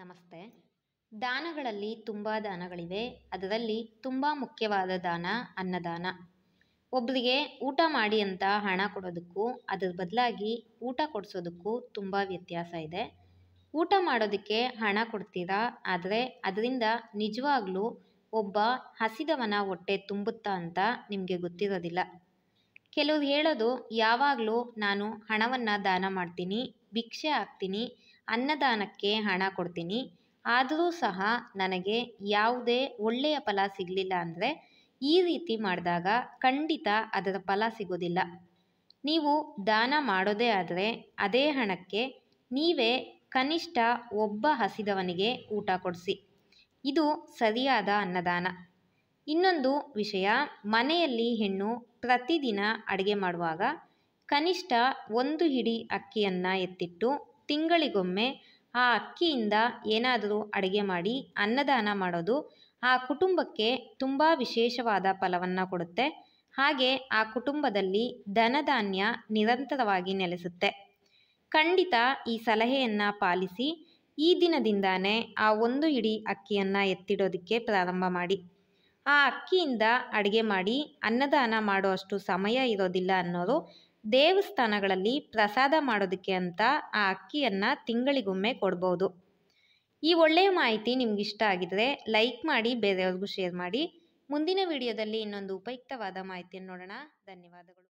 ನಮಸ್ತೆ ದಾನಗಳಲ್ಲಿ ತುಂಬ ದಾನಗಳಿವೆ ಅದರಲ್ಲಿ ತುಂಬ ಮುಖ್ಯವಾದ ದಾನ ಅನ್ನದಾನ ಒಬ್ಬರಿಗೆ ಊಟ ಮಾಡಿ ಅಂತ ಹಣ ಕೊಡೋದಕ್ಕೂ ಅದರ ಬದಲಾಗಿ ಊಟ ಕೊಡಿಸೋದಕ್ಕೂ ತುಂಬ ವ್ಯತ್ಯಾಸ ಇದೆ ಊಟ ಮಾಡೋದಕ್ಕೆ ಹಣ ಕೊಡ್ತೀರಾ ಆದರೆ ಅದರಿಂದ ನಿಜವಾಗ್ಲೂ ಒಬ್ಬ ಹಸಿದವನ ಹೊಟ್ಟೆ ತುಂಬುತ್ತಾ ಅಂತ ನಿಮಗೆ ಗೊತ್ತಿರೋದಿಲ್ಲ ಕೆಲವ್ರು ಹೇಳೋದು ಯಾವಾಗಲೂ ನಾನು ಹಣವನ್ನು ದಾನ ಮಾಡ್ತೀನಿ ಭಿಕ್ಷೆ ಹಾಕ್ತೀನಿ ಅನ್ನದಾನಕ್ಕೆ ಹಣ ಕೊಡ್ತೀನಿ ಆದರೂ ಸಹ ನನಗೆ ಯಾವುದೇ ಒಳ್ಳೆಯ ಫಲ ಸಿಗಲಿಲ್ಲ ಅಂದರೆ ಈ ರೀತಿ ಮಾಡಿದಾಗ ಖಂಡಿತ ಅದರ ಫಲ ಸಿಗೋದಿಲ್ಲ ನೀವು ದಾನ ಮಾಡೋದೇ ಆದರೆ ಅದೇ ಹಣಕ್ಕೆ ನೀವೇ ಕನಿಷ್ಠ ಒಬ್ಬ ಹಸಿದವನಿಗೆ ಊಟ ಕೊಡಿಸಿ ಇದು ಸರಿಯಾದ ಅನ್ನದಾನ ಇನ್ನೊಂದು ವಿಷಯ ಮನೆಯಲ್ಲಿ ಹೆಣ್ಣು ಪ್ರತಿದಿನ ಅಡುಗೆ ಮಾಡುವಾಗ ಕನಿಷ್ಠ ಒಂದು ಹಿಡಿ ಅಕ್ಕಿಯನ್ನು ಎತ್ತಿಟ್ಟು ತಿಂಗಳಿಗೊಮ್ಮೆ ಆ ಅಕ್ಕಿಯಿಂದ ಏನಾದರೂ ಅಡುಗೆ ಮಾಡಿ ಅನ್ನದಾನ ಮಾಡೋದು ಆ ಕುಟುಂಬಕ್ಕೆ ತುಂಬ ವಿಶೇಷವಾದ ಫಲವನ್ನು ಕೊಡುತ್ತೆ ಹಾಗೆ ಆ ಕುಟುಂಬದಲ್ಲಿ ಧನಧಾನ್ಯ ನಿರಂತರವಾಗಿ ನೆಲೆಸುತ್ತೆ ಖಂಡಿತ ಈ ಸಲಹೆಯನ್ನು ಪಾಲಿಸಿ ಈ ದಿನದಿಂದಾನೇ ಆ ಒಂದು ಇಡಿ ಅಕ್ಕಿಯನ್ನು ಎತ್ತಿಡೋದಕ್ಕೆ ಪ್ರಾರಂಭ ಮಾಡಿ ಆ ಅಕ್ಕಿಯಿಂದ ಅಡುಗೆ ಮಾಡಿ ಅನ್ನದಾನ ಮಾಡುವಷ್ಟು ಸಮಯ ಇರೋದಿಲ್ಲ ಅನ್ನೋರು ದೇವಸ್ಥಾನಗಳಲ್ಲಿ ಪ್ರಸಾದ ಮಾಡೋದಕ್ಕೆ ಅಂತ ಆ ಅಕ್ಕಿಯನ್ನು ತಿಂಗಳಿಗೊಮ್ಮೆ ಕೊಡ್ಬೋದು ಈ ಒಳ್ಳೆಯ ಮಾಹಿತಿ ಇಷ್ಟ ಆಗಿದ್ರೆ ಲೈಕ್ ಮಾಡಿ ಬೇರೆಯವ್ರಿಗೂ ಶೇರ್ ಮಾಡಿ ಮುಂದಿನ ವಿಡಿಯೋದಲ್ಲಿ ಇನ್ನೊಂದು ಉಪಯುಕ್ತವಾದ ಮಾಹಿತಿಯನ್ನು ನೋಡೋಣ ಧನ್ಯವಾದಗಳು